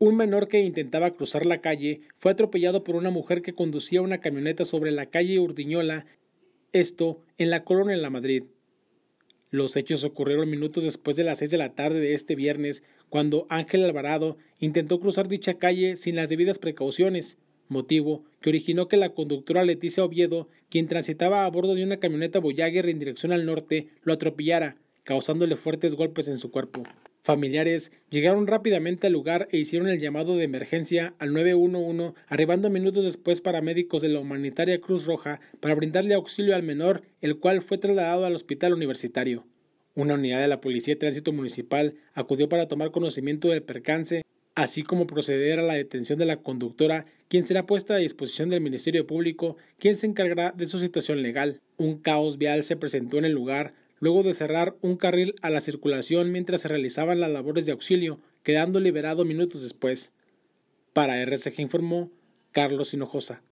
Un menor que intentaba cruzar la calle fue atropellado por una mujer que conducía una camioneta sobre la calle Urdiñola, esto en la colonia la Madrid. Los hechos ocurrieron minutos después de las seis de la tarde de este viernes, cuando Ángel Alvarado intentó cruzar dicha calle sin las debidas precauciones, motivo que originó que la conductora Leticia Oviedo, quien transitaba a bordo de una camioneta Voyager en dirección al norte, lo atropellara, causándole fuertes golpes en su cuerpo. Familiares llegaron rápidamente al lugar e hicieron el llamado de emergencia al 911, arribando minutos después paramédicos de la humanitaria Cruz Roja para brindarle auxilio al menor, el cual fue trasladado al hospital universitario. Una unidad de la Policía de Tránsito Municipal acudió para tomar conocimiento del percance, así como proceder a la detención de la conductora, quien será puesta a disposición del Ministerio Público, quien se encargará de su situación legal. Un caos vial se presentó en el lugar, luego de cerrar un carril a la circulación mientras se realizaban las labores de auxilio, quedando liberado minutos después. Para RCG informó Carlos Hinojosa.